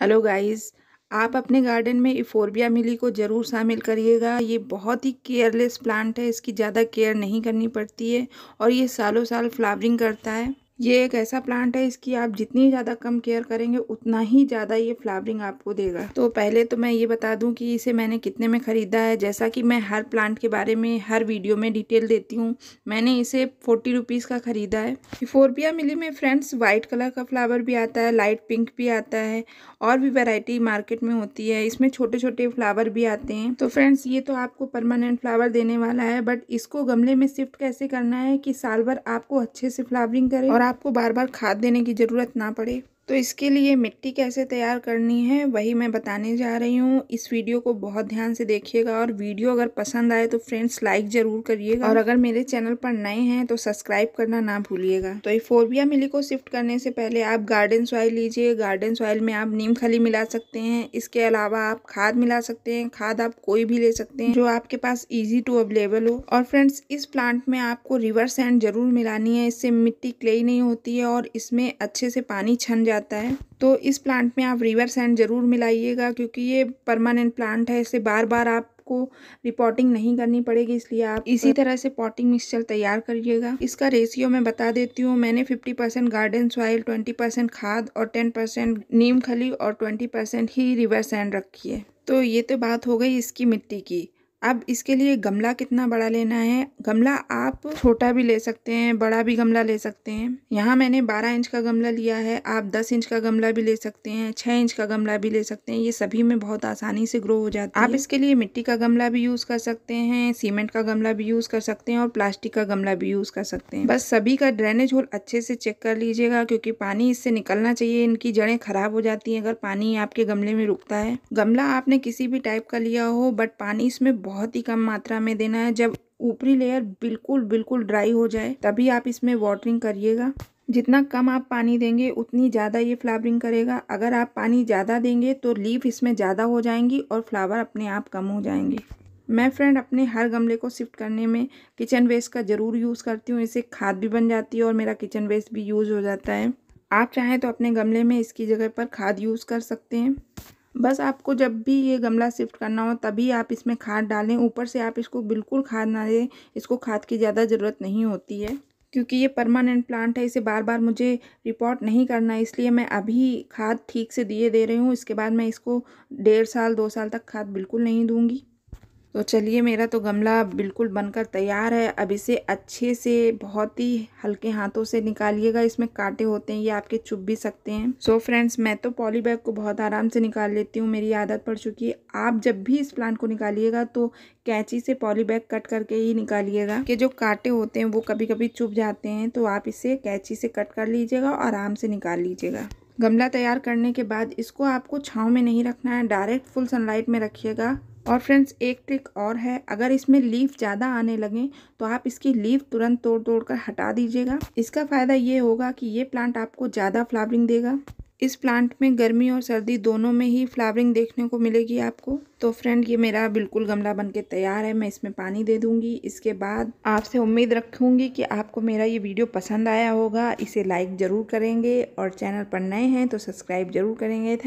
hello guys आप अपने garden में इफोरबिया मिली को ज़रूर शामिल करिएगा ये बहुत ही केयरलेस प्लांट है इसकी ज़्यादा केयर नहीं करनी पड़ती है और ये सालों साल फ्लावरिंग करता है ये एक ऐसा प्लांट है इसकी आप जितनी ज़्यादा कम केयर करेंगे उतना ही ज़्यादा ये फ्लावरिंग आपको देगा तो पहले तो मैं ये बता दूं कि इसे मैंने कितने में ख़रीदा है जैसा कि मैं हर प्लांट के बारे में हर वीडियो में डिटेल देती हूँ मैंने इसे फोर्टी रुपीज़ का ख़रीदा है फोरपिया मिली में फ्रेंड्स वाइट कलर का फ्लावर भी आता है लाइट पिंक भी आता है और भी वेराइटी मार्केट में होती है इसमें छोटे छोटे फ्लावर भी आते हैं तो फ्रेंड्स ये तो आपको परमानेंट फ्लावर देने वाला है बट इसको गमले में शिफ्ट कैसे करना है कि साल भर आपको अच्छे से फ्लावरिंग करें आपको बार बार खाद देने की ज़रूरत ना पड़े तो इसके लिए मिट्टी कैसे तैयार करनी है वही मैं बताने जा रही हूँ इस वीडियो को बहुत ध्यान से देखिएगा और वीडियो अगर पसंद आए तो फ्रेंड्स लाइक ज़रूर करिएगा और अगर मेरे चैनल पर नए हैं तो सब्सक्राइब करना ना भूलिएगा तो ये फोरबिया मिली को शिफ्ट करने से पहले आप गार्डन सॉइल लीजिए गार्डन सॉइल में आप नीम खली मिला सकते हैं इसके अलावा आप खाद मिला सकते हैं खाद आप कोई भी ले सकते हैं जो आपके पास ईजी टू अवेलेबल हो और फ्रेंड्स इस प्लांट में आपको रिवर सैंड जरूर मिलानी है इससे मिट्टी क्ले नहीं होती है और इसमें अच्छे से पानी छन जाता जाता है तो इस प्लांट में आप रिवर सैंड ज़रूर मिलाइएगा क्योंकि ये परमानेंट प्लांट है इसे बार बार आप आपको रिपोर्टिंग नहीं करनी पड़ेगी इसलिए आप इसी तरह से पॉटिंग मिक्सचर तैयार करिएगा इसका रेशियो मैं बता देती हूँ मैंने 50 परसेंट गार्डन सॉइल 20 परसेंट खाद और 10 परसेंट नीम खली और 20 परसेंट ही रिवर सैंड रखी है तो ये तो बात हो गई इसकी मिट्टी की अब इसके लिए गमला कितना बड़ा लेना है गमला आप छोटा भी ले सकते हैं बड़ा भी गमला ले सकते हैं यहाँ मैंने 12 इंच का गमला लिया है आप 10 इंच का गमला भी ले सकते हैं 6 इंच का गमला भी ले सकते हैं ये सभी में बहुत आसानी से ग्रो हो जाता है आप इसके लिए मिट्टी का गमला भी यूज़ कर सकते हैं सीमेंट का गमला भी यूज़ कर सकते हैं और प्लास्टिक का गमला भी यूज़ कर सकते हैं बस सभी का ड्रेनेज होल अच्छे से चेक कर लीजिएगा क्योंकि पानी इससे निकलना चाहिए इनकी जड़े खराब हो जाती है अगर पानी आपके गमले में रुकता है गमला आपने किसी भी टाइप का लिया हो बट पानी इसमें बहुत ही कम मात्रा में देना है जब ऊपरी लेयर बिल्कुल बिल्कुल ड्राई हो जाए तभी आप इसमें वाटरिंग करिएगा जितना कम आप पानी देंगे उतनी ज़्यादा ये फ्लावरिंग करेगा अगर आप पानी ज़्यादा देंगे तो लीफ इसमें ज़्यादा हो जाएंगी और फ्लावर अपने आप कम हो जाएंगे मैं फ्रेंड अपने हर गमले को शिफ्ट करने में किचन वेस्ट का ज़रूर यूज़ करती हूँ इसे खाद भी बन जाती है और मेरा किचन वेस्ट भी यूज़ हो जाता है आप चाहें तो अपने गमले में इसकी जगह पर खाद यूज़ कर सकते हैं बस आपको जब भी ये गमला शिफ्ट करना हो तभी आप इसमें खाद डालें ऊपर से आप इसको बिल्कुल खाद ना दें इसको खाद की ज़्यादा ज़रूरत नहीं होती है क्योंकि ये परमानेंट प्लांट है इसे बार बार मुझे रिपोर्ट नहीं करना है इसलिए मैं अभी खाद ठीक से दिए दे रही हूँ इसके बाद मैं इसको डेढ़ साल दो साल तक खाद बिल्कुल नहीं दूँगी तो चलिए मेरा तो गमला बिल्कुल बनकर तैयार है अब इसे अच्छे से बहुत ही हल्के हाथों से निकालिएगा इसमें कांटे होते हैं ये आपके चुभ भी सकते हैं सो so फ्रेंड्स मैं तो पॉली बैग को बहुत आराम से निकाल लेती हूँ मेरी आदत पड़ चुकी है आप जब भी इस प्लांट को निकालिएगा तो कैंची से पॉली बैग कट करके ही निकालिएगा कि जो कांटे होते हैं वो कभी कभी चुभ जाते हैं तो आप इसे कैंची से कट कर लीजिएगा और आराम से निकाल लीजिएगा गमला तैयार करने के बाद इसको आपको छाँव में नहीं रखना है डायरेक्ट फुल सनलाइट में रखिएगा और फ्रेंड्स एक ट्रिक और है अगर इसमें लीफ ज़्यादा आने लगे तो आप इसकी लीफ तुरंत तोड़ तोड़ कर हटा दीजिएगा इसका फ़ायदा ये होगा कि ये प्लांट आपको ज़्यादा फ्लावरिंग देगा इस प्लांट में गर्मी और सर्दी दोनों में ही फ्लावरिंग देखने को मिलेगी आपको तो फ्रेंड ये मेरा बिल्कुल गमला बनके तैयार है मैं इसमें पानी दे दूंगी इसके बाद आपसे उम्मीद रखूंगी कि आपको मेरा ये वीडियो पसंद आया होगा इसे लाइक ज़रूर करेंगे और चैनल पर नए हैं तो सब्सक्राइब ज़रूर करेंगे थैंक